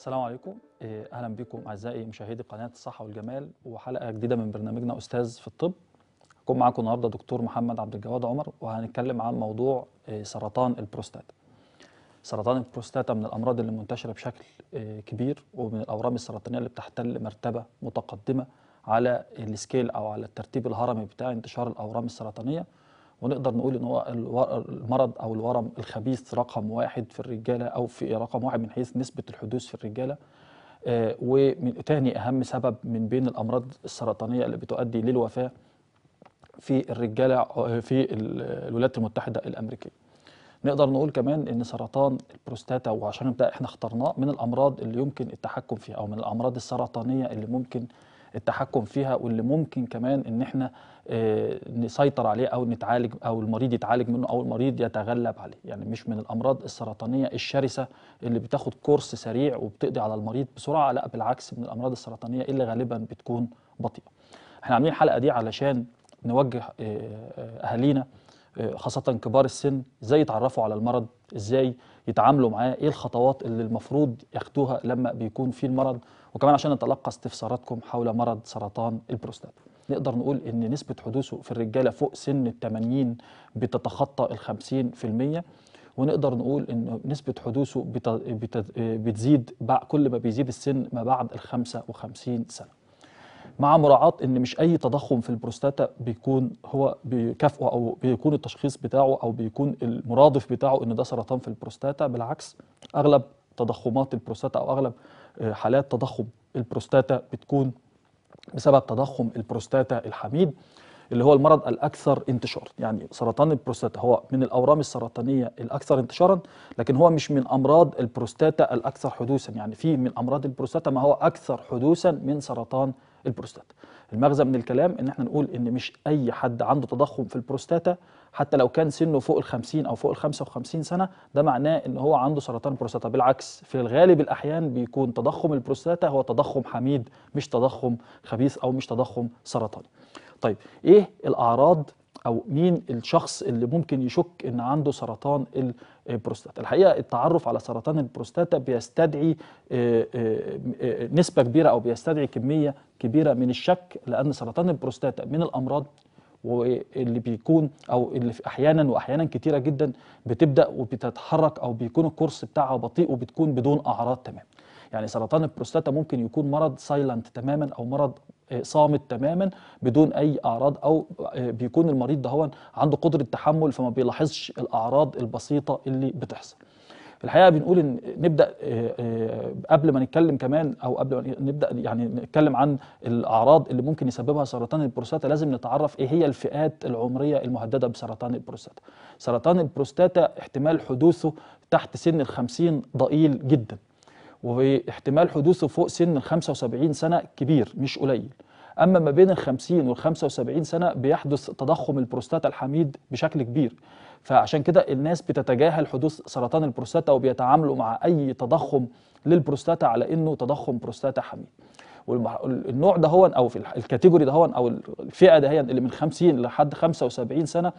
السلام عليكم إيه، اهلا بكم اعزائي مشاهدي قناه الصحه والجمال وحلقه جديده من برنامجنا استاذ في الطب هكون معاكم النهارده دكتور محمد عبد الجواد عمر وهنتكلم عن موضوع إيه، سرطان البروستاتا سرطان البروستاتا من الامراض اللي منتشره بشكل إيه، كبير ومن الاورام السرطانيه اللي بتحتل مرتبه متقدمه على السكيل او على الترتيب الهرمي بتاع انتشار الاورام السرطانيه ونقدر نقول ان هو المرض او الورم الخبيث رقم واحد في الرجاله او في رقم واحد من حيث نسبه الحدوث في الرجاله آه، وتاني اهم سبب من بين الامراض السرطانيه اللي بتؤدي للوفاه في الرجاله في الولايات المتحده الامريكيه. نقدر نقول كمان ان سرطان البروستاتا وعشان ده احنا اخترناه من الامراض اللي يمكن التحكم فيها او من الامراض السرطانيه اللي ممكن التحكم فيها واللي ممكن كمان ان احنا آه، نسيطر عليه او نتعالج او المريض يتعالج منه او المريض يتغلب عليه يعني مش من الامراض السرطانيه الشرسه اللي بتاخد كورس سريع وبتقضي على المريض بسرعه لا بالعكس من الامراض السرطانيه اللي غالبا بتكون بطيئه احنا عاملين الحلقه دي علشان نوجه آه، آه، اهالينا خاصة كبار السن ازاي يتعرفوا على المرض ازاي يتعاملوا معاه ايه الخطوات اللي المفروض ياخدوها لما بيكون في المرض وكمان عشان نتلقى استفساراتكم حول مرض سرطان البروستاتا نقدر نقول ان نسبه حدوثه في الرجاله فوق سن ال 80 بتتخطى ال 50% ونقدر نقول ان نسبه حدوثه بت... بت... بتزيد كل ما بيزيد السن ما بعد ال 55 سنه. مع مراعاة ان مش اي تضخم في البروستاتا بيكون هو بيكافئه او بيكون التشخيص بتاعه او بيكون المرادف بتاعه ان ده سرطان في البروستاتا بالعكس اغلب تضخمات البروستاتا او اغلب آه، حالات تضخم البروستاتا بتكون بسبب تضخم البروستاتا الحميد اللي هو المرض الاكثر انتشارا يعني سرطان البروستاتا هو من الاورام السرطانيه الاكثر انتشارا لكن هو مش من امراض البروستاتا الاكثر حدوثا يعني في من امراض البروستاتا ما هو اكثر حدوثا من سرطان البروستاتا المغزى من الكلام ان احنا نقول ان مش اي حد عنده تضخم في البروستاتا حتى لو كان سنه فوق ال 50 او فوق ال 55 سنه ده معناه ان هو عنده سرطان بروستاتا بالعكس في الغالب الاحيان بيكون تضخم البروستاتا هو تضخم حميد مش تضخم خبيث او مش تضخم سرطاني طيب ايه الاعراض او مين الشخص اللي ممكن يشك ان عنده سرطان البروستاتا الحقيقه التعرف على سرطان البروستاتا بيستدعي آه، آه، آه، نسبه كبيره او بيستدعي كميه كبيره من الشك لان سرطان البروستاتا من الامراض واللي بيكون او اللي في احيانا واحيانا كتيره جدا بتبدا وبتتحرك او بيكون الكورس بتاعها بطيء وبتكون بدون اعراض تمام يعني سرطان البروستاتا ممكن يكون مرض سايلنت تماما او مرض صامت تماما بدون اي اعراض او آه، بيكون المريض ده عنده قدره تحمل فما بيلاحظش الاعراض البسيطه اللي بتحصل الحقيقه بنقول ان نبدا آه، آه، قبل ما نتكلم كمان او قبل ما نبدا يعني نتكلم عن الاعراض اللي ممكن يسببها سرطان البروستاتا لازم نتعرف ايه هي الفئات العمريه المهدده بسرطان البروستاتا. سرطان البروستاتا احتمال حدوثه تحت سن ال 50 ضئيل جدا. واحتمال حدوثه فوق سن ال 75 سنه كبير مش قليل اما ما بين ال 50 وال 75 سنه بيحدث تضخم البروستاتا الحميد بشكل كبير فعشان كده الناس بتتجاهل حدوث سرطان البروستاتا وبيتعاملوا مع اي تضخم للبروستاتا على انه تضخم بروستاتا حميد والنوع ده هو او في الكاتيجوري ده هو او الفئه ده هي اللي من 50 لحد 75 سنه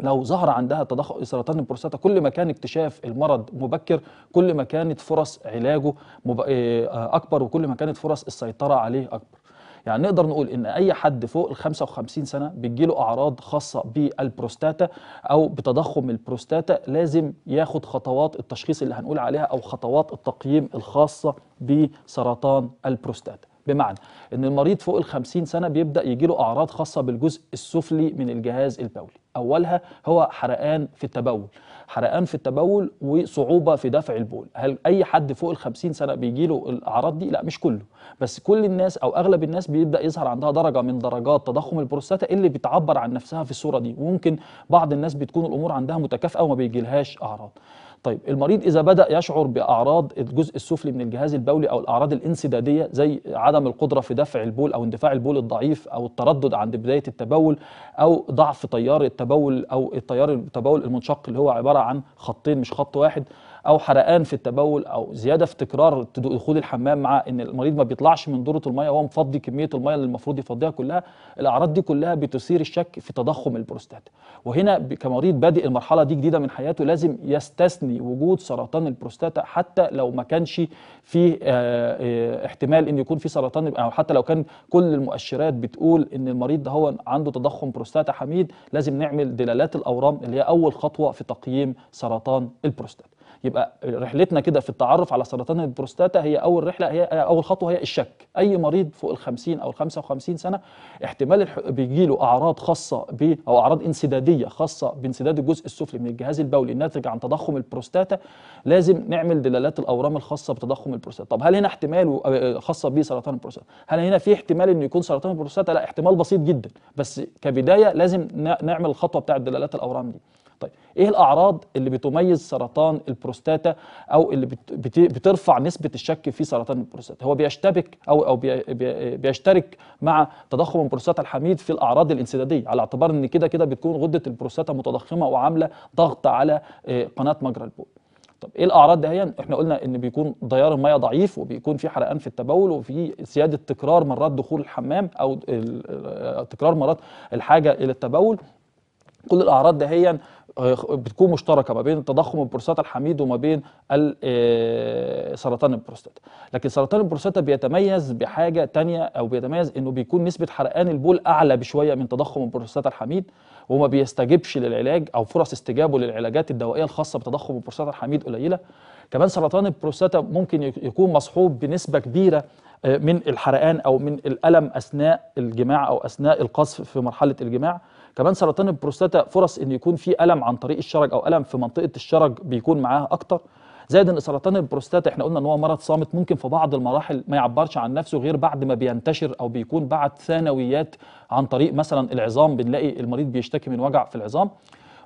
لو ظهر عندها تضخم سرطان البروستاتا كل ما كان اكتشاف المرض مبكر كل ما كانت فرص علاجه مب... آه، آه، اكبر وكل ما كانت فرص السيطره عليه اكبر يعني نقدر نقول ان اي حد فوق ال 55 سنه بتجيله اعراض خاصه بالبروستاتا او بتضخم البروستاتا لازم ياخد خطوات التشخيص اللي هنقول عليها او خطوات التقييم الخاصه بسرطان البروستاتا بمعنى ان المريض فوق ال 50 سنه بيبدا يجي له اعراض خاصه بالجزء السفلي من الجهاز البولي اولها هو حرقان في التبول حرقان في التبول وصعوبه في دفع البول هل اي حد فوق ال 50 سنه بيجي له الاعراض دي لا مش كله بس كل الناس او اغلب الناس بيبدا يظهر عندها درجه من درجات تضخم البروستاتا اللي بتعبر عن نفسها في الصوره دي وممكن بعض الناس بتكون الامور عندها متكافئه وما بيجيلهاش اعراض طيب المريض إذا بدأ يشعر بأعراض الجزء السفلي من الجهاز البولي أو الأعراض الانسدادية زي عدم القدرة في دفع البول أو اندفاع البول الضعيف أو التردد عند بداية التبول أو ضعف تيار التبول أو التيار التبول المنشق اللي هو عبارة عن خطين مش خط واحد او حرقان في التبول او زياده في تكرار دخول الحمام مع ان المريض ما بيطلعش من دوره الميه وهو مفضي كميه الميه اللي المفروض يفضيها كلها الاعراض دي كلها بتثير الشك في تضخم البروستاتا وهنا كمريض بادئ المرحله دي جديده من حياته لازم يستثني وجود سرطان البروستاتا حتى لو ما كانش في آه، آه، احتمال ان يكون في سرطان او حتى لو كان كل المؤشرات بتقول ان المريض ده هو عنده تضخم بروستاتا حميد لازم نعمل دلالات الاورام اللي هي اول خطوه في تقييم سرطان البروستاتا يبقى رحلتنا كده في التعرف على سرطان البروستاتا هي اول رحله هي اول خطوه هي الشك اي مريض فوق ال 50 او ال 55 سنه احتمال بيجي له اعراض خاصه ب او اعراض انسداديه خاصه بانسداد الجزء السفلي من الجهاز البولي الناتج عن تضخم البروستاتا لازم نعمل دلالات الاورام الخاصه بتضخم البروستاتا طب هل هنا احتمال آه، خاصه بسرطان البروستاتا هل هنا في احتمال انه يكون سرطان البروستاتا لا احتمال بسيط جدا بس كبدايه لازم نعمل الخطوه بتاعه دلالات الاورام دي طيب ايه الاعراض اللي بتميز سرطان البروستاتا او اللي بترفع نسبه الشك في سرطان البروستاتا هو بيشتبك او او بيشترك مع تضخم البروستاتا الحميد في الاعراض الانسداديه على اعتبار ان كده كده بتكون غده البروستاتا متضخمه وعامله ضغط على آه، قناه مجرى البول طب ايه الاعراض دهيا احنا قلنا ان بيكون ضيار الميه ضعيف وبيكون في حرقان في التبول وفي زياده تكرار مرات دخول الحمام او آه، تكرار مرات الحاجه الى التبول كل الاعراض دهيا آه، بتكون مشتركه ما بين تضخم البروستاتا الحميد وما بين آه، سرطان البروستاتا لكن سرطان البروستاتا بيتميز بحاجه تانية او بيتميز انه بيكون نسبه حرقان البول اعلى بشويه من تضخم البروستاتا الحميد وما بيستجبش للعلاج او فرص استجابه للعلاجات الدوائيه الخاصه بتضخم البروستاتا الحميد قليله كمان سرطان البروستاتا ممكن يكون مصحوب بنسبه كبيره آه، من الحرقان او من الالم اثناء الجماع او اثناء القذف في مرحله الجماع كمان سرطان البروستاتا فرص ان يكون في الم عن طريق الشرج او الم في منطقه الشرج بيكون معاها اكتر زائد ان سرطان البروستاتا احنا قلنا ان هو مرض صامت ممكن في بعض المراحل ما يعبرش عن نفسه غير بعد ما بينتشر او بيكون بعد ثانويات عن طريق مثلا العظام بنلاقي المريض بيشتكي من وجع في العظام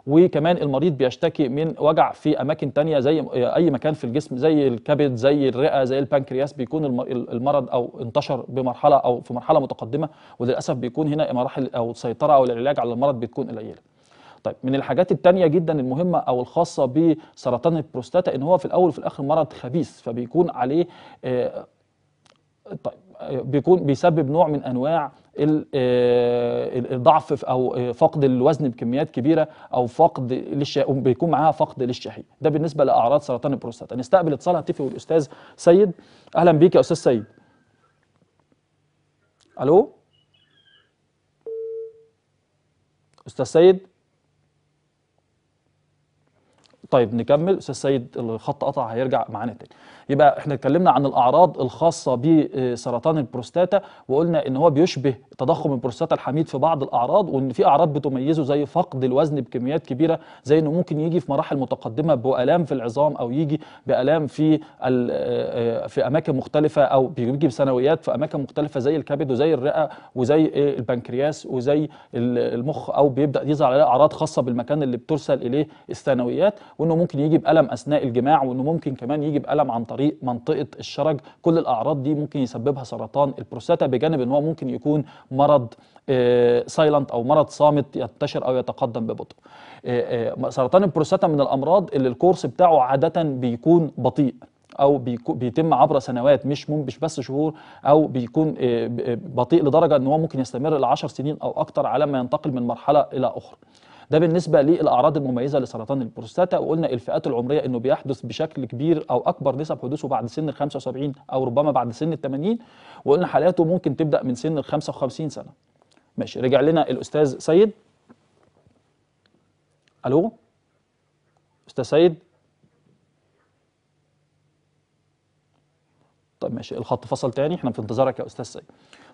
وكمان المريض بيشتكي من وجع في اماكن تانية زي اي مكان في الجسم زي الكبد زي الرئه زي البنكرياس بيكون المرض او انتشر بمرحله او في مرحله متقدمه وللاسف بيكون هنا مراحل او السيطره او العلاج على المرض بتكون قليله طيب من الحاجات التانية جدا المهمة أو الخاصة بسرطان البروستاتا إن هو في الأول وفي الآخر مرض خبيث فبيكون عليه آه، طيب آه، بيكون بيسبب نوع من انواع آه، الضعف او فقد الوزن بكميات كبيره او فقد للش... بيكون معاها فقد للشحيم ده بالنسبه لاعراض سرطان البروستاتا نستقبل اتصال هاتفي والاستاذ سيد اهلا بيك يا استاذ سيد الو استاذ سيد طيب نكمل استاذ سيد الخط قطع هيرجع معانا تاني يبقى احنا اتكلمنا عن الاعراض الخاصه بسرطان البروستاتا وقلنا ان هو بيشبه تضخم البروستاتا الحميد في بعض الاعراض وان في اعراض بتميزه زي فقد الوزن بكميات كبيره زي انه ممكن يجي في مراحل متقدمه بالام في العظام او يجي بالام في آه، في اماكن مختلفه او بيجي بثانويات في اماكن مختلفه زي الكبد وزي الرئه وزي إيه؟ البنكرياس وزي المخ او بيبدا يظهر عليه اعراض خاصه بالمكان اللي بترسل اليه الثانويات وانه ممكن يجي بالم اثناء الجماع وانه ممكن كمان يجي بالم عن طريق طريق منطقه الشرج كل الاعراض دي ممكن يسببها سرطان البروستاتا بجانب ان هو ممكن يكون مرض سايلنت آه، او مرض صامت ينتشر او يتقدم ببطء آه، آه، سرطان البروستاتا من الامراض اللي الكورس بتاعه عاده بيكون بطيء او بيتم عبر سنوات مش مش بس شهور او بيكون بطيء لدرجه ان هو ممكن يستمر ل 10 سنين او اكتر على ما ينتقل من مرحله الى اخرى ده بالنسبه للاعراض المميزه لسرطان البروستاتا وقلنا الفئات العمريه انه بيحدث بشكل كبير او اكبر نسب حدوثه بعد سن ال 75 او ربما بعد سن ال 80 وقلنا حالاته ممكن تبدا من سن ال 55 سنه ماشي رجع لنا الاستاذ سيد الو استاذ سيد طيب ماشي الخط فصل تاني احنا في انتظارك يا استاذ سيد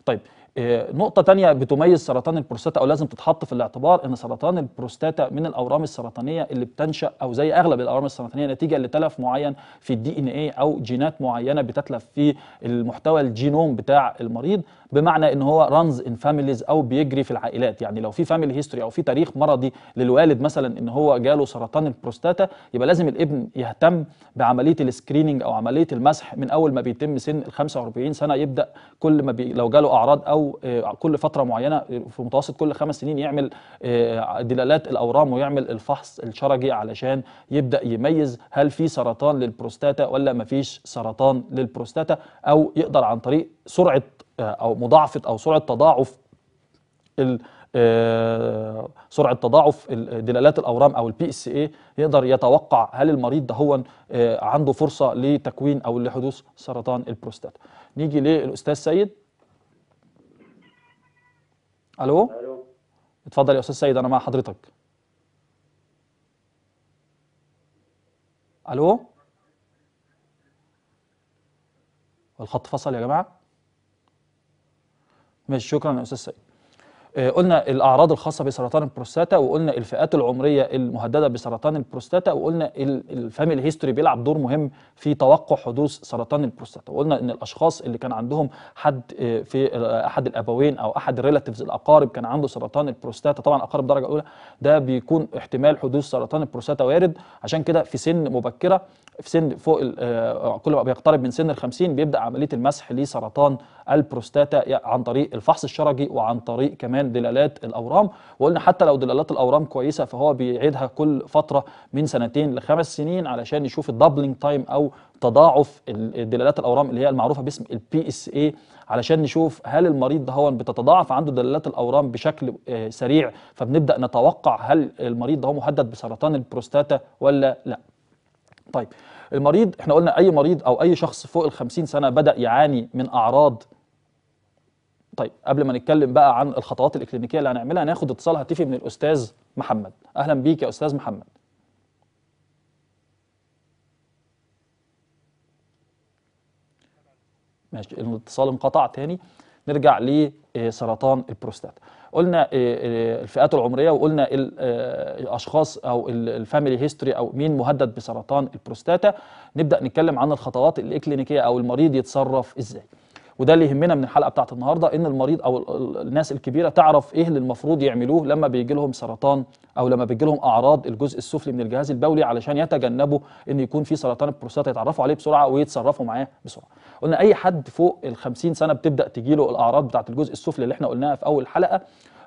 طيب آه، نقطة تانية بتميز سرطان البروستاتا أو لازم تتحط في الاعتبار إن سرطان البروستاتا من الأورام السرطانية اللي بتنشأ أو زي أغلب الأورام السرطانية نتيجة لتلف معين في الدي إن إيه أو جينات معينة بتتلف في المحتوى الجينوم بتاع المريض بمعنى إن هو رانز إن فاميليز أو بيجري في العائلات يعني لو في فاميلي هيستوري أو في تاريخ مرضي للوالد مثلا إن هو جاله سرطان البروستاتا يبقى لازم الابن يهتم بعملية السكريننج أو عملية المسح من أول ما بيتم سن ال 45 سنة يبدأ كل ما بي لو جاله اعراض او آه، كل فتره معينه آه، في متوسط كل خمس سنين يعمل آه، دلالات الاورام ويعمل الفحص الشرجي علشان يبدا يميز هل في سرطان للبروستاتا ولا مفيش سرطان للبروستاتا او يقدر عن طريق سرعه او مضاعفه او سرعه تضاعف سرعه تضاعف دلالات الاورام او البي اس اي يقدر يتوقع هل المريض ده هو عنده فرصه لتكوين او لحدوث سرطان البروستاتا نيجي للاستاذ سيد الو الو اتفضل يا استاذ سيد انا مع حضرتك الو الخط فصل يا جماعه ماشي شكرا يا استاذ سيد آه، قلنا الاعراض الخاصه بسرطان البروستاتا وقلنا الفئات العمريه المهدده بسرطان البروستاتا وقلنا الفاميلي هيستوري بيلعب دور مهم في توقع حدوث سرطان البروستاتا وقلنا ان الاشخاص اللي كان عندهم حد آه، في احد الابوين او احد الريلاتيفز الاقارب كان عنده سرطان البروستاتا طبعا اقارب درجه اولى ده بيكون احتمال حدوث سرطان البروستاتا وارد عشان كده في سن مبكره في سن فوق آه، كل ما بيقترب من سن ال 50 بيبدا عمليه المسح لسرطان البروستاتا عن طريق الفحص الشرجي وعن طريق كمان كمان دلالات الاورام وقلنا حتى لو دلالات الاورام كويسه فهو بيعيدها كل فتره من سنتين لخمس سنين علشان يشوف الدبلنج تايم او تضاعف دلالات الاورام اللي هي المعروفه باسم البي اس اي علشان نشوف هل المريض ده هو بتتضاعف عنده دلالات الاورام بشكل آه، سريع فبنبدا نتوقع هل المريض ده هو مهدد بسرطان البروستاتا ولا لا طيب المريض احنا قلنا اي مريض او اي شخص فوق ال 50 سنه بدا يعاني من اعراض طيب قبل ما نتكلم بقى عن الخطوات الاكلينيكيه اللي هنعملها ناخد اتصال هاتفي من الاستاذ محمد اهلا بيك يا استاذ محمد ماشي الاتصال انقطع تاني نرجع لسرطان آه، البروستات قلنا آه، آه، الفئات العمريه وقلنا الاشخاص او الفاميلي هيستوري او مين مهدد بسرطان البروستاتا نبدا نتكلم عن الخطوات الاكلينيكيه او المريض يتصرف ازاي وده اللي يهمنا من الحلقه بتاعت النهارده ان المريض او الناس الكبيره تعرف ايه اللي المفروض يعملوه لما بيجي لهم سرطان او لما بيجي لهم اعراض الجزء السفلي من الجهاز البولي علشان يتجنبوا ان يكون في سرطان البروستاتا يتعرفوا عليه بسرعه ويتصرفوا معاه بسرعه قلنا اي حد فوق ال 50 سنه بتبدا تجيله الاعراض بتاعت الجزء السفلي اللي احنا قلناها في اول حلقه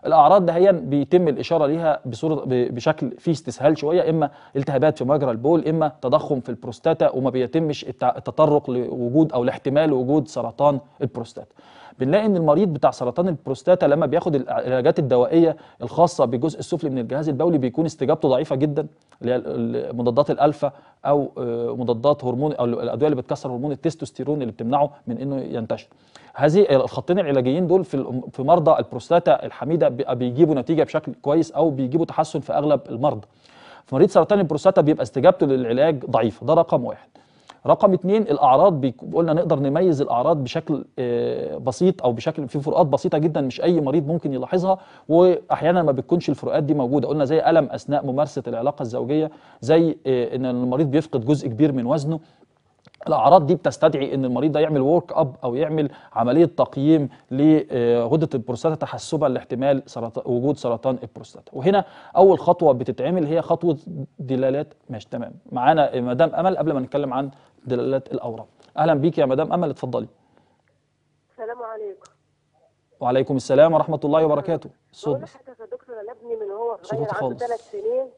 الاعراض دهيا بيتم الاشاره ليها بصوره بشكل فيه استسهال شويه اما التهابات في مجرى البول اما تضخم في البروستاتا وما بيتمش التطرق لوجود او لاحتمال وجود سرطان البروستاتا بنلاقي ان المريض بتاع سرطان البروستاتا لما بياخد العلاجات الدوائيه الخاصه بالجزء السفلي من الجهاز البولي بيكون استجابته ضعيفه جدا اللي هي مضادات الالفا او آه، مضادات هرمون او الادويه اللي بتكسر هرمون التستوستيرون اللي بتمنعه من انه ينتشر هذه الخطين العلاجيين دول في في مرضى البروستاتا الحميده بيجيبوا نتيجه بشكل كويس او بيجيبوا تحسن في اغلب المرضى في مريض سرطان البروستاتا بيبقى استجابته للعلاج ضعيفه ده رقم واحد رقم اتنين الاعراض قلنا نقدر نميز الاعراض بشكل آه، بسيط او بشكل في فروقات بسيطه جدا مش اي مريض ممكن يلاحظها واحيانا ما بتكونش الفروقات دي موجوده قلنا زي الم اثناء ممارسه العلاقه الزوجيه زي آه، ان المريض بيفقد جزء كبير من وزنه الاعراض دي بتستدعي ان المريض ده يعمل وورك اب او يعمل عمليه تقييم لغده آه، البروستاتا تحسبا لاحتمال سرطان وجود سرطان البروستاتا وهنا اول خطوه بتتعمل هي خطوه دلالات ماشي تمام معانا مدام امل قبل ما نتكلم عن دلالات الأورام أهلا بيك يا مدام أمل اتفضلي السلام عليكم وعليكم السلام ورحمة الله وبركاته الصوت بس يا دكتور أنا ابني من هو صغير عنده ثلاث سنين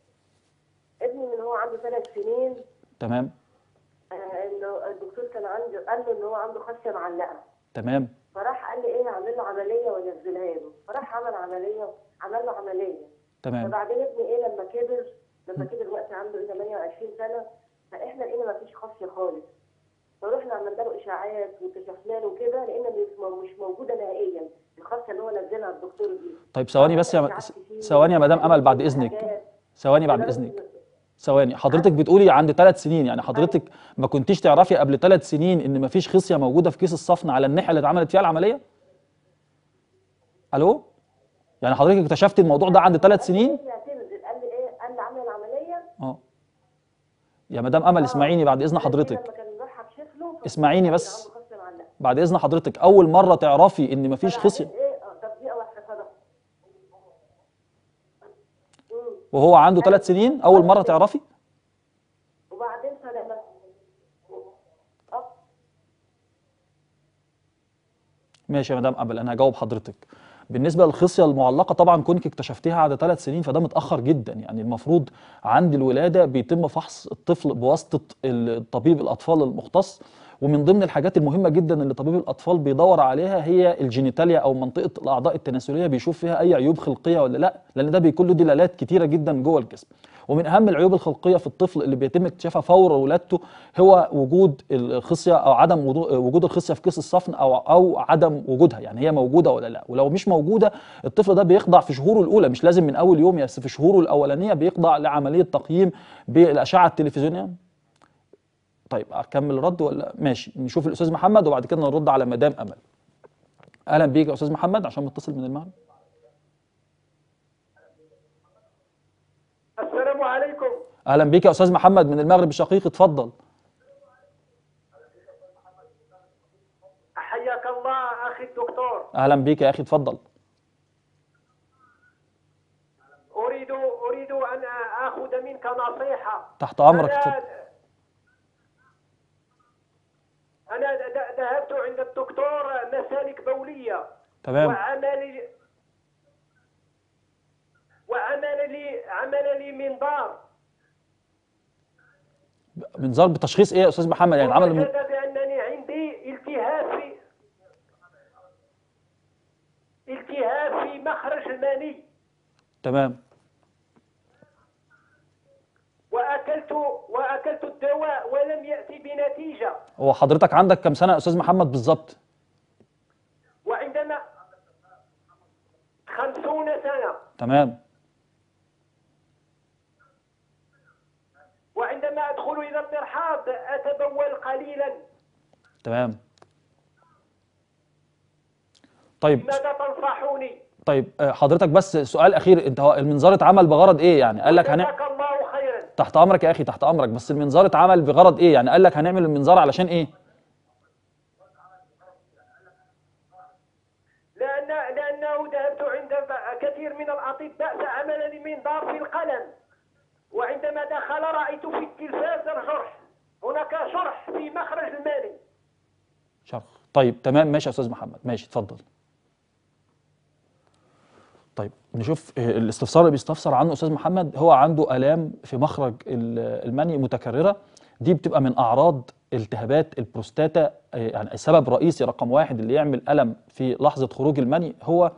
ابني من هو عنده ثلاث سنين تمام آه، انه الدكتور كان عنده قال له ان هو عنده خشيه معلقه تمام فراح قال لي ايه اعمل له عمليه وانزلها له فراح عمل عمليه عمل له عمليه تمام وبعدين ابني ايه لما كبر لما كبر وقت عنده 28 إيه، سنه فاحنا لقينا مفيش خصيه خالص فروحنا عملنا له اشاعات واكتشفنا له كده لقينا مش موجوده نهائيا الخاصه اللي هو نزلها الدكتور دي طيب ثواني بس يا م... ثواني يا مدام امل بعد اذنك ثواني بعد اذنك ثواني حضرتك بتقولي عند ثلاث سنين يعني حضرتك أيوة. ما كنتيش تعرفي قبل ثلاث سنين ان ما فيش خصيه موجوده في كيس الصفن على الناحيه اللي اتعملت فيها العمليه الو يعني حضرتك اكتشفتي الموضوع ده عند ثلاث سنين قال لي ايه قال لي عامل العمليه اه يا مدام امل اسمعيني بعد اذن حضرتك اسمعيني بس بعد اذن حضرتك اول مره تعرفي ان مفيش خصم إيه؟ آه، وهو عنده ثلاث سنين اول مره تعرفي وبعدين أه. ماشي يا مدام قبل انا هجاوب حضرتك بالنسبه للخصيه المعلقه طبعا كونك اكتشفتيها بعد ثلاث سنين فده متاخر جدا يعني المفروض عند الولاده بيتم فحص الطفل بواسطه طبيب الاطفال المختص ومن ضمن الحاجات المهمه جدا اللي طبيب الاطفال بيدور عليها هي الجينيتاليا او منطقه الاعضاء التناسليه بيشوف فيها اي عيوب خلقيه ولا لا لان ده بيكون له دلالات كتيره جدا جوه الجسم ومن اهم العيوب الخلقيه في الطفل اللي بيتم اكتشافها فور ولادته هو وجود الخصيه او عدم وجود الخصيه في كيس الصفن او او عدم وجودها يعني هي موجوده ولا لا ولو مش موجوده الطفل ده بيخضع في شهوره الاولى مش لازم من اول يوم بس في شهوره الاولانيه بيخضع لعمليه تقييم بالاشعه التلفزيونيه طيب اكمل رد ولا ماشي نشوف الاستاذ محمد وبعد كده نرد على مدام امل اهلا بيك يا استاذ محمد عشان متصل من المغرب السلام عليكم اهلا بيك يا استاذ محمد من المغرب الشقيق اتفضل حياك الله اخي الدكتور اهلا بيك يا اخي اتفضل اريد اريد ان اخذ منك نصيحه تحت امرك أنا الدكتور مسالك بوليه تمام وعمل وعمل لي عمل لي منظار منظار بتشخيص ايه يا استاذ محمد يعني عمل من... بانني عندي التهاب في التهاب في مخرج المني تمام واكلت واكلت الدواء ولم ياتي بنتيجه هو حضرتك عندك كم سنه يا استاذ محمد بالظبط وعندما خمسون سنه تمام وعندما ادخل الى المرحاض اتبول قليلا تمام طيب ماذا تنصحوني طيب آه، حضرتك بس سؤال اخير انت المنظار اتعمل بغرض ايه يعني قال لك هنعمل تحت امرك يا اخي تحت امرك بس المنظار اتعمل بغرض ايه يعني قال لك هنعمل المنظار علشان ايه لان لانه ذهبت عند كثير من الاطباء فعمل لي منظار في القلم وعندما دخل رايت في التلفاز الجرح هناك شرح في مخرج المالي شرح طيب تمام ماشي يا استاذ محمد ماشي اتفضل طيب نشوف آه، الاستفسار اللي بيستفسر عنه استاذ محمد هو عنده الام في مخرج المني متكرره دي بتبقى من اعراض التهابات البروستاتا آه، يعني السبب الرئيسي رقم واحد اللي يعمل الم في لحظه خروج المني هو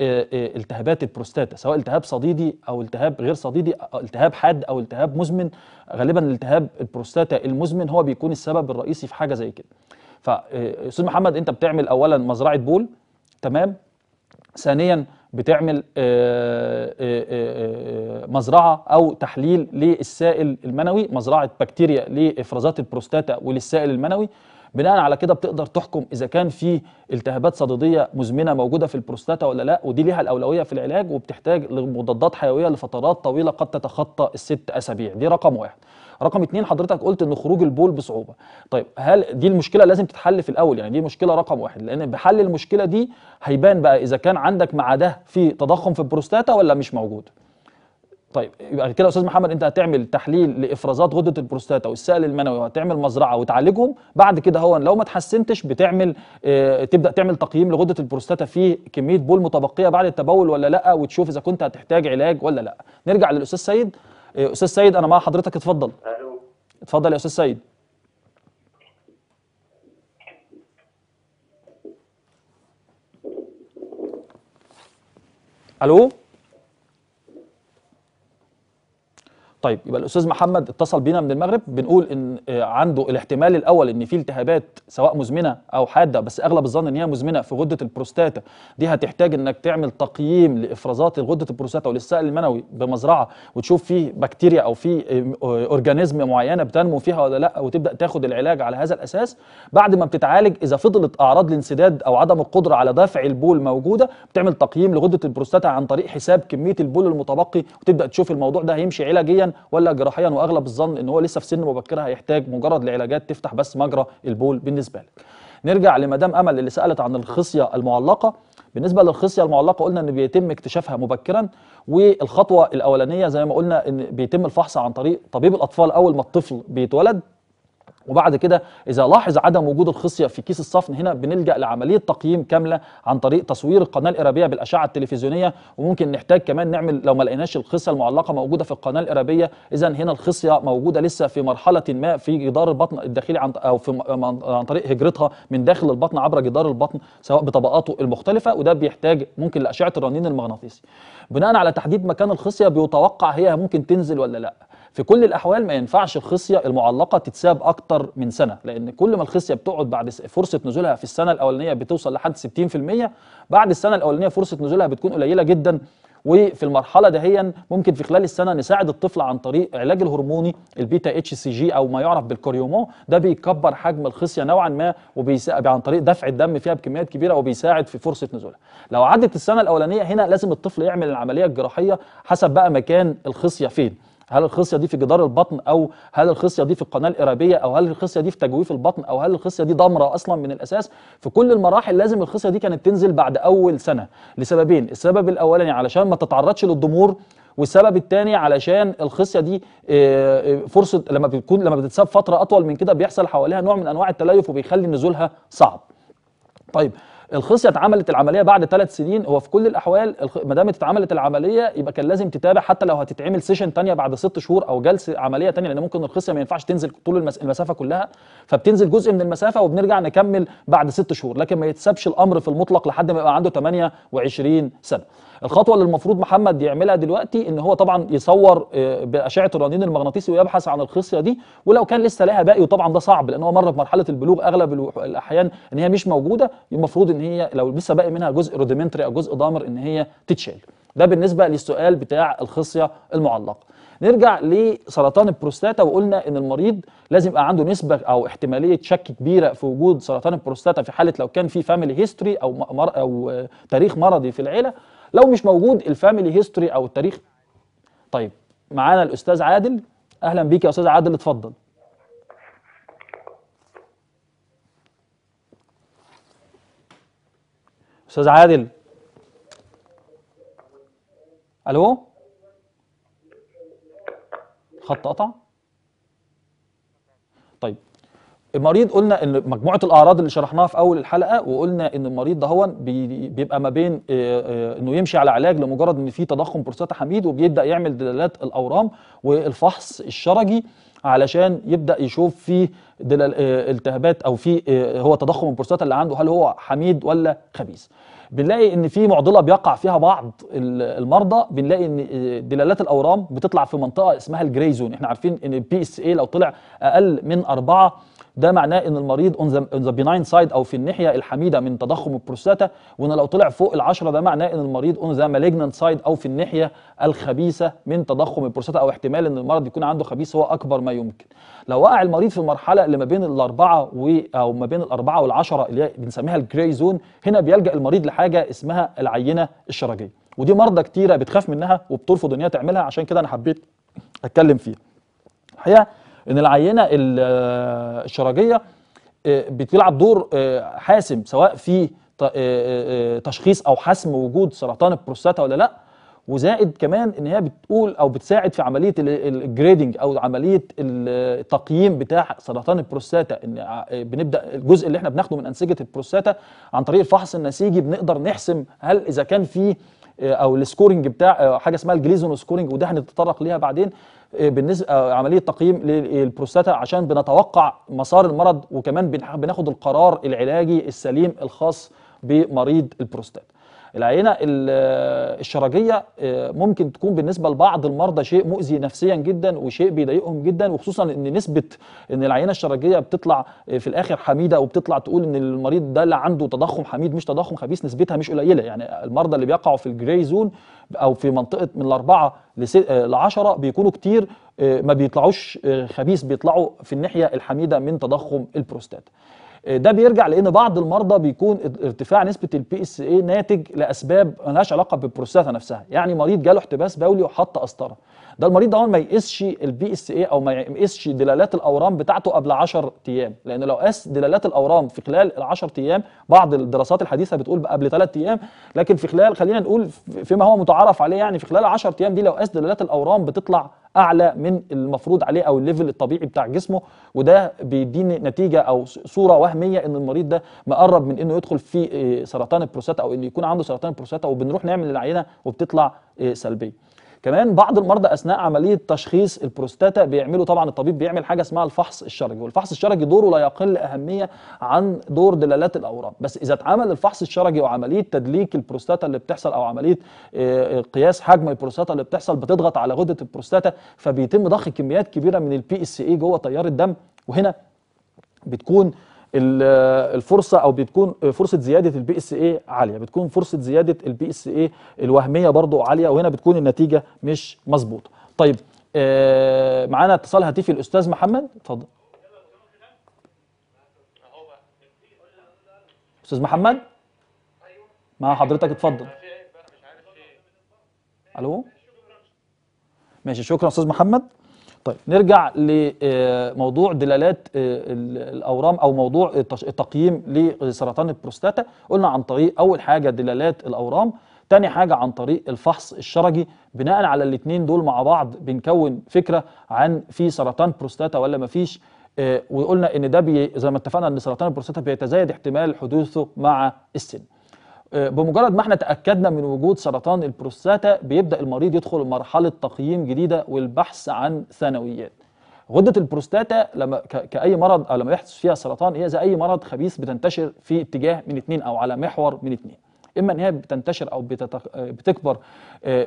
آه، التهابات البروستاتا سواء التهاب صديدي او التهاب غير صديدي أو التهاب حاد او التهاب مزمن غالبا التهاب البروستاتا المزمن هو بيكون السبب الرئيسي في حاجه زي كده فاستاذ محمد انت بتعمل اولا مزرعه بول تمام ثانيا بتعمل آه، آه، آه، مزرعه او تحليل للسائل المنوي مزرعه بكتيريا لافرازات البروستاتا وللسائل المنوي بناء على كده بتقدر تحكم اذا كان في التهابات صديديه مزمنه موجوده في البروستاتا ولا لا ودي ليها الاولويه في العلاج وبتحتاج لمضادات حيويه لفترات طويله قد تتخطى الست اسابيع دي رقم واحد رقم اتنين حضرتك قلت ان خروج البول بصعوبه طيب هل دي المشكله لازم تتحل في الاول يعني دي مشكله رقم واحد لان بحل المشكله دي هيبان بقى اذا كان عندك مع ده في تضخم في البروستاتا ولا مش موجود طيب يبقى كده يا استاذ محمد انت هتعمل تحليل لافرازات غده البروستاتا والسائل المنوي وهتعمل مزرعه وتعالجهم بعد كده هو لو ما تحسنتش بتعمل اه تبدا تعمل تقييم لغده البروستاتا في كميه بول متبقيه بعد التبول ولا لا وتشوف اذا كنت هتحتاج علاج ولا لا نرجع للاستاذ سيد إيه، استاذ سيد انا مع حضرتك اتفضل الو اتفضل يا استاذ سيد الو طيب يبقى الاستاذ محمد اتصل بينا من المغرب بنقول ان آه، عنده الاحتمال الاول ان في التهابات سواء مزمنه او حاده بس اغلب الظن ان هي مزمنه في غده البروستاتا دي هتحتاج انك تعمل تقييم لافرازات غده البروستاتا وللسائل المنوي بمزرعه وتشوف فيه بكتيريا او في آه، آه، اورجانيزم معينه بتنمو فيها ولا لا وتبدا تاخد العلاج على هذا الاساس بعد ما بتتعالج اذا فضلت اعراض الانسداد او عدم القدره على دفع البول موجوده بتعمل تقييم لغده البروستاتا عن طريق حساب كميه البول المتبقي وتبدا تشوف الموضوع ده هيمشي علاجيا ولا جراحيا واغلب الظن ان هو لسه في سن مبكره هيحتاج مجرد لعلاجات تفتح بس مجرى البول بالنسبه لك نرجع لمدام امل اللي سالت عن الخصيه المعلقه بالنسبه للخصيه المعلقه قلنا ان بيتم اكتشافها مبكرا والخطوه الاولانيه زي ما قلنا ان بيتم الفحص عن طريق طبيب الاطفال اول ما الطفل بيتولد وبعد كده اذا لاحظ عدم وجود الخصيه في كيس الصفن هنا بنلجا لعمليه تقييم كامله عن طريق تصوير القناه الارابيه بالاشعه التلفزيونيه وممكن نحتاج كمان نعمل لو ما لقيناش الخصيه المعلقه موجوده في القناه الارابيه اذا هنا الخصيه موجوده لسه في مرحله ما في جدار البطن الداخلي عن او في عن طريق هجرتها من داخل البطن عبر جدار البطن سواء بطبقاته المختلفه وده بيحتاج ممكن لاشعه الرنين المغناطيسي بناء على تحديد مكان الخصيه بيتوقع هي ممكن تنزل ولا لا في كل الاحوال ما ينفعش الخصيه المعلقه تتساب اكتر من سنه لان كل ما الخصيه بتقعد بعد فرصه نزولها في السنه الاولانيه بتوصل لحد 60% بعد السنه الاولانيه فرصه نزولها بتكون قليله جدا وفي المرحله دهيا ممكن في خلال السنه نساعد الطفل عن طريق علاج الهرموني البيتا اتش سي جي او ما يعرف بالكوريومون ده بيكبر حجم الخصيه نوعا ما وبيساعد عن طريق دفع الدم فيها بكميات كبيره وبيساعد في فرصه نزولها لو عدت السنه الاولانيه هنا لازم الطفل يعمل العمليه الجراحيه حسب بقى مكان الخصيه فين هل الخصيه دي في جدار البطن او هل الخصيه دي في القناه الارابيه او هل الخصيه دي في تجويف البطن او هل الخصيه دي ضمره اصلا من الاساس في كل المراحل لازم الخصيه دي كانت تنزل بعد اول سنه لسببين السبب الاولاني علشان ما تتعرضش للضمور والسبب الثاني علشان الخصيه دي آه، آه، فرصه لما بتكون لما بتتساب فتره اطول من كده بيحصل حواليها نوع من انواع التليف وبيخلي نزولها صعب طيب الخصيه اتعملت العمليه بعد ثلاث سنين هو في كل الاحوال ما دام اتعملت العمليه يبقى كان لازم تتابع حتى لو هتتعمل سيشن ثانيه بعد ست شهور او جلسه عمليه ثانيه لان ممكن الخصيه ما ينفعش تنزل طول المس... المسافه كلها فبتنزل جزء من المسافه وبنرجع نكمل بعد ست شهور لكن ما يتسابش الامر في المطلق لحد ما يبقى عنده 28 سنه الخطوه اللي المفروض محمد يعملها دلوقتي ان هو طبعا يصور آه، باشعه الرنين المغناطيسي ويبحث عن الخصيه دي ولو كان لسه لها باقي وطبعا ده صعب لان هو مر بمرحله البلوغ اغلب الاحيان ان هي مش موجوده المفروض ان هي لو لسه باقي منها جزء رودمنتري او جزء ضامر ان هي تتشال ده بالنسبه للسؤال بتاع الخصيه المعلقه نرجع لسرطان البروستاتا وقلنا ان المريض لازم يبقى عنده نسبه او احتماليه شك كبيره في وجود سرطان البروستاتا في حاله لو كان في فاميلي هيستوري او مر او آه، تاريخ مرضي في العيله لو مش موجود الفاميلي هيستوري او التاريخ طيب معانا الاستاذ عادل اهلا بيك يا استاذ عادل اتفضل استاذ عادل الو خط قطع المريض قلنا ان مجموعه الاعراض اللي شرحناها في اول الحلقه وقلنا ان المريض ده هو بيبقى ما بين آه، آه، انه يمشي على علاج لمجرد ان في تضخم بروستاتا حميد وبيبدا يعمل دلالات الاورام والفحص الشرجي علشان يبدا يشوف في آه، التهابات او في هو تضخم البروستاتا اللي عنده هل هو حميد ولا خبيث بنلاقي ان في معضله بيقع فيها بعض المرضى بنلاقي ان آه، دلالات الاورام بتطلع في منطقه اسمها الجري زون احنا عارفين ان البي اس اي لو طلع اقل من أربعة ده معناه ان المريض اون ذا بيناين سايد او في الناحيه الحميده من تضخم البروستاتا وان لو طلع فوق ال10 ده معناه ان المريض اون ذا مالجنانت سايد او في الناحيه الخبيثه من تضخم البروستاتا او احتمال ان المرض يكون عنده خبيث هو اكبر ما يمكن لو وقع المريض في المرحله اللي ما بين الاربعه و او ما بين الاربعه والعشره اللي بنسميها الجراي زون هنا بيلجا المريض لحاجه حاجه اسمها العينه الشرجيه ودي مرضى كتيره بتخاف منها وبترفض ان هي تعملها عشان كده انا حبيت اتكلم فيها الحقيقه ان العينه آه، الشرجيه آه، بتلعب دور آه، حاسم سواء في تشخيص او حسم وجود سرطان البروستاتا ولا لا وزائد كمان ان هي بتقول او بتساعد في عمليه الجريدنج او عمليه التقييم بتاع سرطان البروستاتا ان بنبدا الجزء اللي احنا بناخده من انسجه البروستاتا عن طريق الفحص النسيجي بنقدر نحسم هل اذا كان في آه، او السكورنج بتاع آه، حاجه اسمها الجليزون سكورنج وده هنتطرق ليها بعدين آه، بالنسبه عمليه تقييم للبروستاتا عشان بنتوقع مسار المرض وكمان بناخد القرار العلاجي السليم الخاص بمريض البروستاتا العينه الشرجيه آه، ممكن تكون بالنسبه لبعض المرضى شيء مؤذي نفسيا جدا وشيء بيضايقهم جدا وخصوصا ان نسبه ان العينه الشرجيه بتطلع آه، في الاخر حميده وبتطلع تقول ان المريض ده اللي عنده تضخم حميد مش تضخم خبيث نسبتها مش قليله يعني المرضى اللي بيقعوا في الجراي زون او في منطقه من الاربعه ل 10 آه، بيكونوا كتير ما بيطلعوش خبيث بيطلعوا في الناحيه الحميده من تضخم البروستات آه، ده بيرجع لان بعض المرضى بيكون ارتفاع نسبه البي اس اي ناتج لاسباب ملهاش علاقه بالبروستاتا نفسها يعني مريض جاله احتباس بولي وحط قسطره ده المريض ده ما يقيسش البي اس اي او ما يقيسش دلالات الاورام بتاعته قبل 10 ايام لان لو قاس دلالات الاورام في خلال ال 10 ايام بعض الدراسات الحديثه بتقول قبل 3 ايام لكن في خلال خلينا نقول فيما هو متعارف عليه يعني في خلال 10 ايام دي لو قاس دلالات الاورام بتطلع اعلى من المفروض عليه او الليفل الطبيعي بتاع جسمه وده بيديني نتيجه او صوره وهميه ان المريض ده مقرب من انه يدخل في آه، سرطان البروستاتا او انه يكون عنده سرطان البروستاتا وبنروح نعمل العينه وبتطلع آه، سلبيه كمان بعض المرضى اثناء عمليه تشخيص البروستاتا بيعملوا طبعا الطبيب بيعمل حاجه اسمها الفحص الشرجي والفحص الشرجي دوره لا يقل اهميه عن دور دلالات الاورام بس اذا اتعمل الفحص الشرجي وعمليه تدليك البروستاتا اللي بتحصل او عمليه آه، آه، قياس حجم البروستاتا اللي بتحصل بتضغط على غده البروستاتا فبيتم ضخ كميات كبيره من البي اس اي جوه تيار الدم وهنا بتكون الفرصه او بتكون فرصه زياده البي اس اي عاليه بتكون فرصه زياده البي اس اي الوهميه برضو عاليه وهنا بتكون النتيجه مش مظبوطه طيب آه، معانا اتصال هاتفي الاستاذ محمد اتفضل استاذ محمد مع حضرتك اتفضل الو ماشي شكرا استاذ محمد طيب نرجع لموضوع دلالات آه، الاورام او موضوع التقييم لسرطان البروستاتا قلنا عن طريق اول حاجه دلالات الاورام تاني حاجة عن طريق الفحص الشرجي بناء على الاتنين دول مع بعض بنكون فكرة عن في سرطان بروستاتا ولا مفيش آه وقلنا ان ده زي ما اتفقنا ان سرطان البروستاتا بيتزايد احتمال حدوثه مع السن آه، بمجرد ما احنا تاكدنا من وجود سرطان البروستاتا بيبدا المريض يدخل مرحله تقييم جديده والبحث عن ثانويات غده البروستاتا لما كاي مرض او آه، لما يحدث فيها سرطان هي زي اي مرض خبيث بتنتشر في اتجاه من اثنين او على محور من اثنين اما ان هي بتنتشر او آه، بتكبر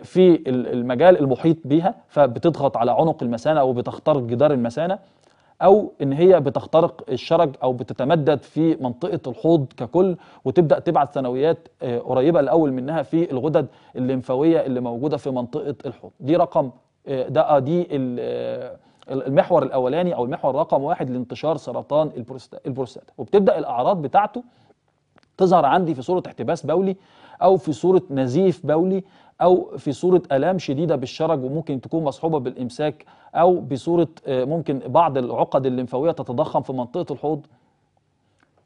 في المجال المحيط بها فبتضغط على عنق المثانه او بتخترق جدار المثانه او ان هي بتخترق الشرج او بتتمدد في منطقه الحوض ككل وتبدا تبعت ثانويات آه، قريبه الاول منها في الغدد الليمفاويه اللي موجوده في منطقه الحوض دي رقم آه، ده آه، دي المحور الاولاني او المحور رقم واحد لانتشار سرطان البروستاتا وبتبدا الاعراض بتاعته تظهر عندي في صوره احتباس بولي او في صوره نزيف بولي او في صوره الام شديده بالشرج وممكن تكون مصحوبه بالامساك او بصوره آه، ممكن بعض العقد الليمفاويه تتضخم في منطقه الحوض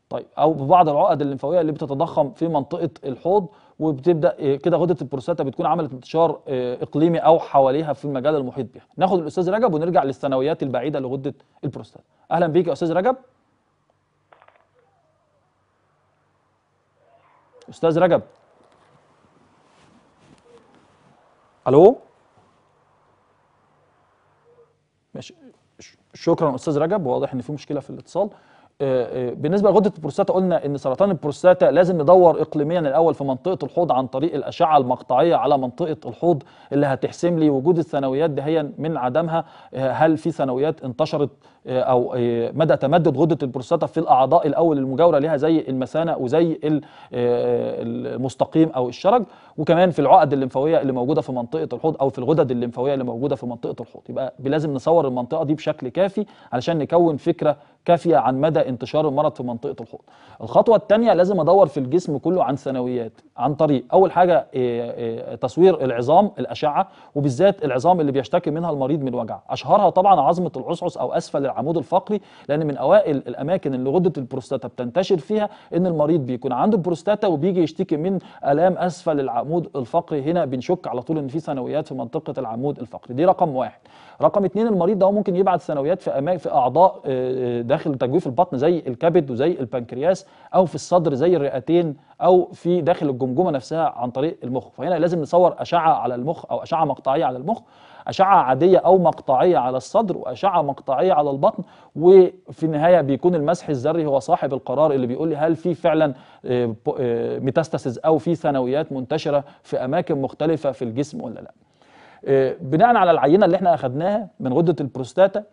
طيب او ببعض العقد الليمفاويه اللي بتتضخم في منطقه الحوض وبتبدا آه، كده غده البروستاتا بتكون عملت انتشار آه، اقليمي او حواليها في المجال المحيط بها ناخد الاستاذ رجب ونرجع للثانويات البعيده لغده البروستاتا اهلا بيك يا استاذ رجب استاذ رجب الو ماشي شكرا استاذ رجب واضح ان في مشكله في الاتصال آه، آه، بالنسبه لغده البروستاتا قلنا ان سرطان البروستاتا لازم ندور اقليميا الاول في منطقه الحوض عن طريق الاشعه المقطعيه على منطقه الحوض اللي هتحسم لي وجود الثانويات دهيا من عدمها آه، هل في ثانويات انتشرت او مدى تمدد غده البروستاتا في الاعضاء الاول المجاوره ليها زي المثانه وزي المستقيم او الشرج وكمان في العقد الليمفاويه اللي موجوده في منطقه الحوض او في الغدد الليمفاويه اللي موجوده في منطقه الحوض يبقى لازم نصور المنطقه دي بشكل كافي علشان نكون فكره كافيه عن مدى انتشار المرض في منطقه الحوض الخطوه الثانيه لازم ادور في الجسم كله عن ثانويات عن طريق اول حاجه آه، آه، تصوير العظام الاشعه وبالذات العظام اللي بيشتكي منها المريض من وجع اشهرها طبعا عظمه العصعص او اسفل العمود الفقري لان من اوائل الاماكن اللي غده البروستاتا بتنتشر فيها ان المريض بيكون عنده بروستاتا وبيجي يشتكي من الام اسفل العمود العمود الفقري هنا بنشك على طول ان في ثانويات في منطقه العمود الفقري دي رقم واحد رقم اثنين المريض ده ممكن يبعت ثانويات في أما... في اعضاء آه، آه، داخل تجويف البطن زي الكبد وزي البنكرياس او في الصدر زي الرئتين او في داخل الجمجمه نفسها عن طريق المخ فهنا لازم نصور اشعه على المخ او اشعه مقطعيه على المخ اشعه عاديه او مقطعيه على الصدر واشعه مقطعيه على البطن وفي النهايه بيكون المسح الذري هو صاحب القرار اللي بيقول لي هل في فعلا آه، آه، ميتاستاسيز او في ثانويات منتشره في اماكن مختلفه في الجسم ولا لا آه، بناء على العينه اللي احنا اخذناها من غده البروستاتا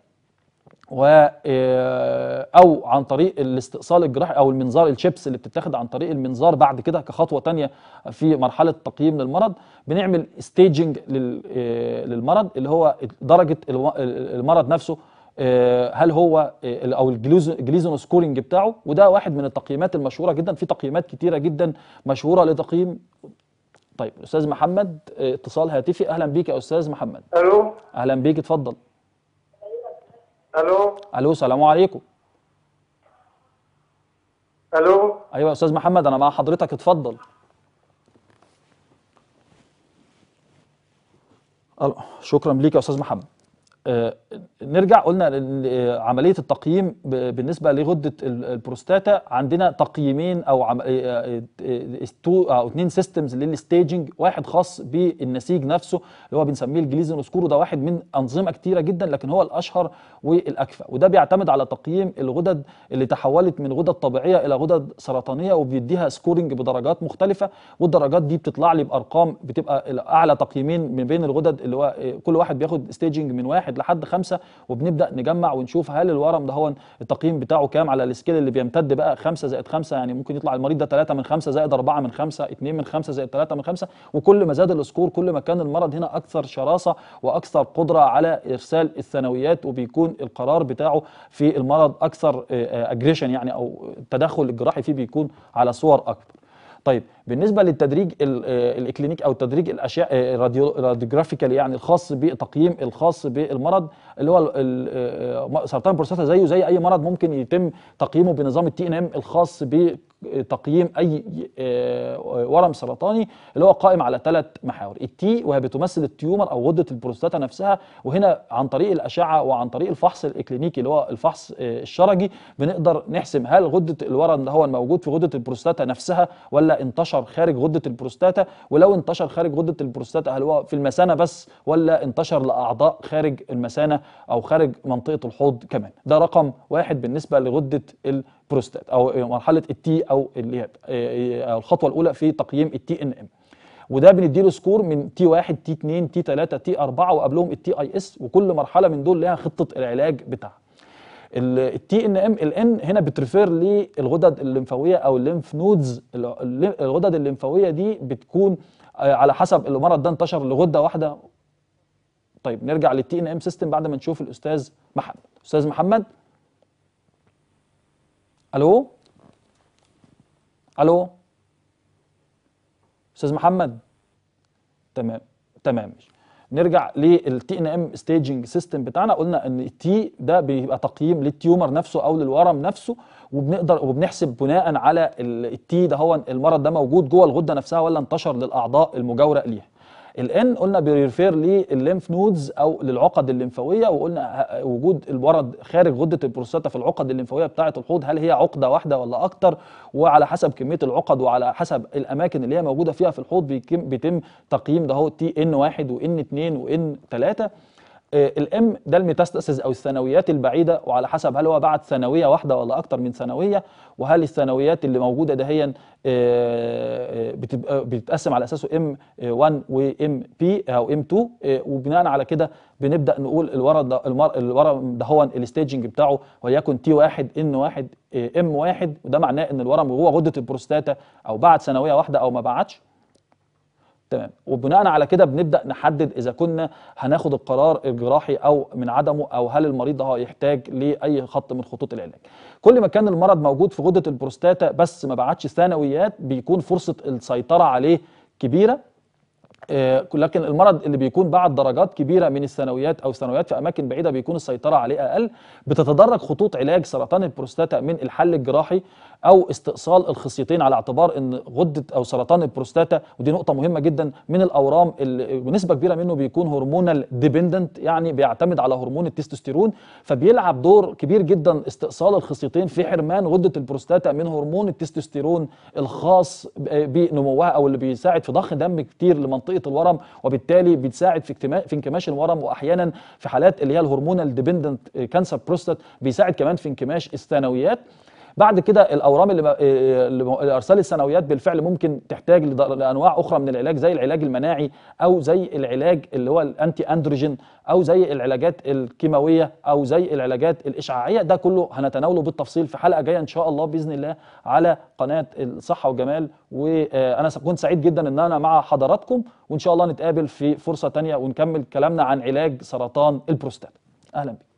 و آه، او عن طريق الاستئصال الجراحي او المنظار الشيبس اللي بتتاخد عن طريق المنظار بعد كده كخطوه تانية في مرحله تقييم للمرض بنعمل ستيجنج آه، للمرض اللي هو درجه المرض نفسه آه، هل هو او الجليزون سكورنج بتاعه وده واحد من التقييمات المشهوره جدا في تقييمات كتيره جدا مشهوره لتقييم طيب استاذ محمد اتصال هاتفي اهلا بيك يا استاذ محمد الو اهلا بيك اتفضل الو الو السلام عليكم الو ايوه يا استاذ محمد انا مع حضرتك اتفضل شكرا ليك يا استاذ محمد آه، نرجع قلنا آه، عملية التقييم بالنسبة لغدة البروستاتا عندنا تقييمين أو آه، تو أو اتنين سيستمز للستيجنج واحد خاص بالنسيج نفسه اللي هو بنسميه الجليزن اسكورو وده واحد من أنظمة كتيرة جدا لكن هو الأشهر والأكفى وده بيعتمد على تقييم الغدد اللي تحولت من غدد طبيعية إلى غدد سرطانية وبيديها سكورنج بدرجات مختلفة والدرجات دي بتطلع لي بأرقام بتبقى أعلى تقييمين من بين الغدد اللي هو كل واحد بياخد ستيجنج من واحد واحد لحد خمسة وبنبدا نجمع ونشوف هل الورم ده هو التقييم بتاعه كام على السكيل اللي بيمتد بقى 5 زائد 5 يعني ممكن يطلع المريض ده 3 من 5 زائد 4 من 5 2 من 5 زائد 3 من 5 وكل ما زاد السكور كل ما كان المرض هنا اكثر شراسه واكثر قدره على ارسال الثانويات وبيكون القرار بتاعه في المرض اكثر اجريشن آه، آه، يعني او التدخل الجراحي فيه بيكون على صور اكبر طيب بالنسبه للتدريج آه، الاكلينيك او تدريج الاشياء آه، الراديوجرافيكال يعني الخاص بالتقييم الخاص بالمرض اللي هو آه، آه، سرطان البروستاتا زيه زي اي مرض ممكن يتم تقييمه بنظام التي ان ام الخاص بتقييم اي آه، ورم سرطاني اللي هو قائم على ثلاث محاور التي وهي بتمثل التيومر او غده البروستاتا نفسها وهنا عن طريق الاشعه وعن طريق الفحص الاكلينيكي اللي هو الفحص الشرجي بنقدر نحسم هل غده الورم ده هو الموجود في غده البروستاتا نفسها ولا انتشر خارج غده البروستاتا ولو انتشر خارج غده البروستاتا هل هو في المثانه بس ولا انتشر لاعضاء خارج المثانه او خارج منطقه الحوض كمان ده رقم واحد بالنسبه لغده البروستات او مرحله التي او اللي هي آه، آه، الخطوه الاولى في تقييم التي ان ام وده بنديله سكور من تي 1 تي 2 تي 3 تي 4 وقبلهم التي اي اس وكل مرحله من دول لها خطه العلاج بتاعها التي ان ام ال ان هنا بترفير للغدد الليمفاويه او الليمف نودز الغدد الليمفاويه دي بتكون آه، على حسب المرض ده انتشر لغده واحده طيب نرجع للتي ان ام سيستم بعد ما نشوف الاستاذ محمد استاذ محمد الو الو استاذ محمد تمام تمام نرجع للتي ان ام ستيجنج سيستم بتاعنا قلنا ان التي ده بيبقى تقييم للتيومر نفسه او للورم نفسه وبنقدر وبنحسب بناء على التي ده هو المرض ده موجود جوه الغده نفسها ولا انتشر للاعضاء المجاوره ليها الان قلنا بيرفير للليمف نودز او للعقد الليمفاويه وقلنا وجود الورد خارج غده البروستاتا في العقد الليمفاويه بتاعه الحوض هل هي عقده واحده ولا اكتر وعلى حسب كميه العقد وعلى حسب الاماكن اللي هي موجوده فيها في الحوض بيتم تقييم ده هو تي ان 1 وان 2 وان 3 آه، الام ده الميتاستاسيز او الثانويات البعيده وعلى حسب هل هو بعد ثانويه واحده ولا اكتر من ثانويه وهل الثانويات اللي موجوده دهيا آه، آه، بتتقسم على اساسه ام 1 وام بي او ام 2 وبناء على كده بنبدا نقول الورم ده الورم ده هو الستيجنج بتاعه وليكن تي 1 ان 1 ام 1 وده معناه ان الورم جوه غده البروستاتا او بعد ثانويه واحده او ما بعدش تمام وبناء على كده بنبدا نحدد اذا كنا هناخد القرار الجراحي او من عدمه او هل المريض ده هيحتاج لاي خط من خطوط العلاج كل ما كان المرض موجود في غده البروستاتا بس ما بعتش ثانويات بيكون فرصه السيطره عليه كبيره آه، لكن المرض اللي بيكون بعد درجات كبيره من الثانويات او الثانويات في اماكن بعيده بيكون السيطره عليه اقل بتتدرج خطوط علاج سرطان البروستاتا من الحل الجراحي او استئصال الخصيتين على اعتبار ان غده او سرطان البروستاتا ودي نقطه مهمه جدا من الاورام اللي ونسبه كبيره منه بيكون هرمونال ديبندنت يعني بيعتمد على هرمون التستوستيرون فبيلعب دور كبير جدا استئصال الخصيتين في حرمان غده البروستاتا من هرمون التستوستيرون الخاص بنموها او اللي بيساعد في ضخ دم كتير لمنطقه منطقه الورم وبالتالي بتساعد في في انكماش الورم واحيانا في حالات اللي هي الهرمونال ديبندنت كانسر بروستات بيساعد كمان في انكماش الثانويات بعد كده الاورام إيه، إيه، اللي ارسال الثانويات بالفعل ممكن تحتاج لانواع اخرى من العلاج زي العلاج المناعي او زي العلاج اللي هو الانتي اندروجين او زي العلاجات الكيماويه او زي العلاجات الاشعاعيه ده كله هنتناوله بالتفصيل في حلقه جايه ان شاء الله باذن الله على قناه الصحه والجمال وانا آه، كنت سعيد جدا ان انا مع حضراتكم وان شاء الله نتقابل في فرصه ثانيه ونكمل كلامنا عن علاج سرطان البروستات اهلا بك